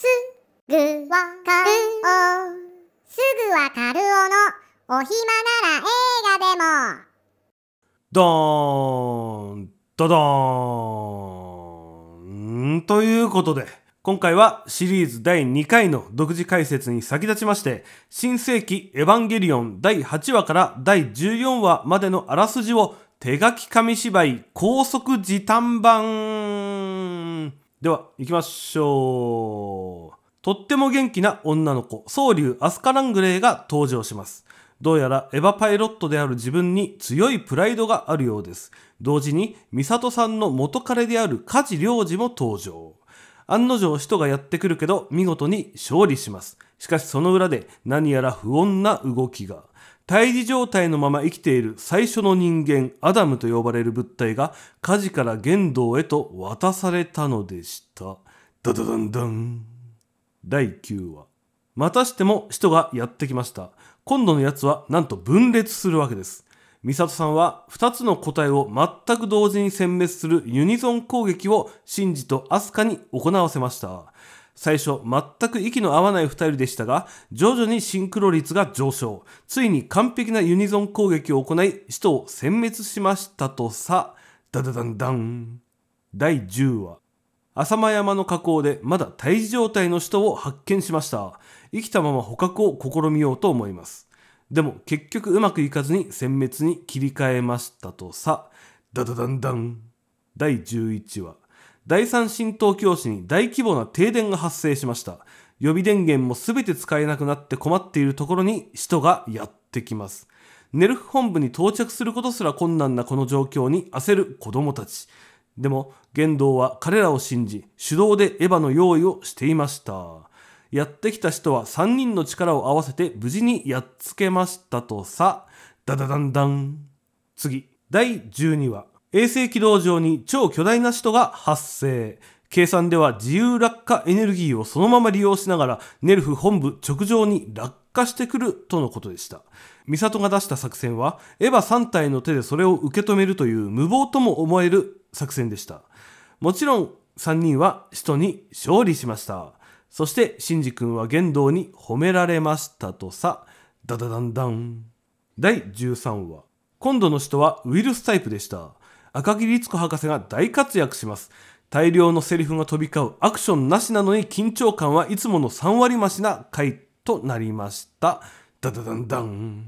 すぐわかるおすぐわかるおのお暇なら映画でもドーンドドーンということで今回はシリーズ第2回の独自解説に先立ちまして、新世紀エヴァンゲリオン第8話から第14話までのあらすじを手書き紙芝居高速時短版では、行きましょう。とっても元気な女の子、総竜アスカラングレーが登場します。どうやらエヴァパイロットである自分に強いプライドがあるようです。同時に、ミサトさんの元彼である事良二も登場。案の定人がやってくるけど、見事に勝利します。しかしその裏で何やら不穏な動きが。胎児状態のまま生きている最初の人間アダムと呼ばれる物体が火事から玄道へと渡されたのでしたダダダンダン第9話またしても人がやってきました今度のやつはなんと分裂するわけです美里さんは2つの個体を全く同時に殲滅するユニゾン攻撃をシンジとアスカに行わせました最初、全く息の合わない2人でしたが、徐々にシンクロ率が上昇。ついに完璧なユニゾン攻撃を行い、首都を殲滅しましたとさ、ダダダンダン。第10話。浅間山の河口でまだ退治状態の首都を発見しました。生きたまま捕獲を試みようと思います。でも結局うまくいかずに殲滅に切り替えましたとさ、ダダダンダン。第11話。第三神道教市に大規模な停電が発生しました。予備電源も全て使えなくなって困っているところに使徒がやってきます。ネルフ本部に到着することすら困難なこの状況に焦る子供たち。でも、玄道は彼らを信じ、手動でエヴァの用意をしていました。やってきた人は3人の力を合わせて無事にやっつけましたとさ、ダダダンダン。次、第12話。衛星軌道上に超巨大な使途が発生。計算では自由落下エネルギーをそのまま利用しながら、ネルフ本部直上に落下してくるとのことでした。ミサトが出した作戦は、エヴァ3体の手でそれを受け止めるという無謀とも思える作戦でした。もちろん、3人は使徒に勝利しました。そして、シンジ君は言動に褒められましたとさ、ダダダンダン。第13話。今度の使徒はウイルスタイプでした。赤木律子博士が大活躍します。大量のセリフが飛び交うアクションなしなのに緊張感はいつもの3割増しな回となりました。ダダダンダン。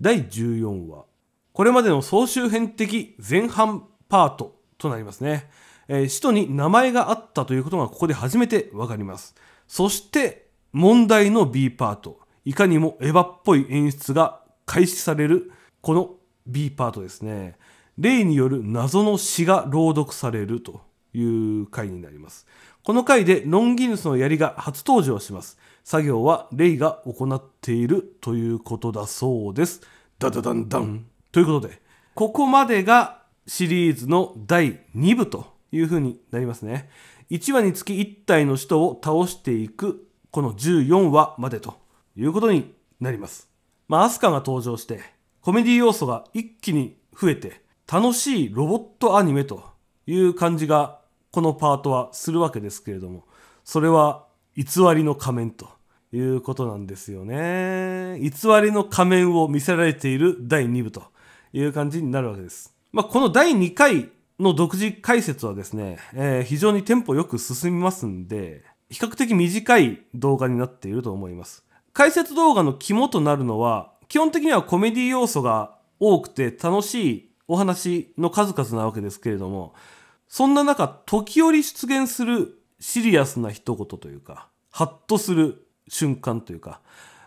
第14話。これまでの総集編的前半パートとなりますね。えー、使徒に名前があったということがここで初めてわかります。そして問題の B パート。いかにもエヴァっぽい演出が開始されるこの B パートですね。霊による謎の詩が朗読されるという回になります。この回でロンギヌスの槍が初登場します。作業はレイが行っているということだそうです。ダダダンダン。ということで、ここまでがシリーズの第2部というふうになりますね。1話につき1体の人を倒していくこの14話までということになります。まあ、アスカが登場して、コメディ要素が一気に増えて、楽しいロボットアニメという感じがこのパートはするわけですけれどもそれは偽りの仮面ということなんですよね偽りの仮面を見せられている第2部という感じになるわけです、まあ、この第2回の独自解説はですね、えー、非常にテンポよく進みますんで比較的短い動画になっていると思います解説動画の肝となるのは基本的にはコメディ要素が多くて楽しいお話の数々なわけですけれども、そんな中、時折出現するシリアスな一言というか、ハッとする瞬間というか、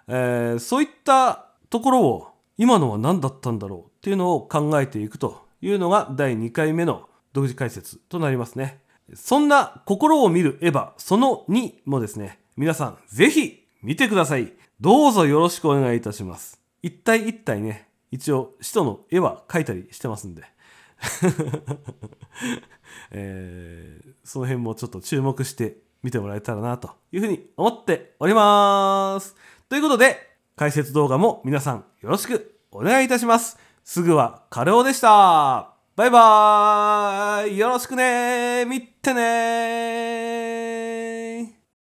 えー、そういったところを今のは何だったんだろうっていうのを考えていくというのが第2回目の独自解説となりますね。そんな心を見るエヴァその2もですね、皆さんぜひ見てください。どうぞよろしくお願いいたします。一体一体ね、一応使徒の絵は描いたりしてますんで えー、その辺もちょっと注目して見てもらえたらなというふうに思っております。ということで、解説動画も皆さんよろしくお願いいたします。すぐはカレオでした。バイバーイよろしくね見てね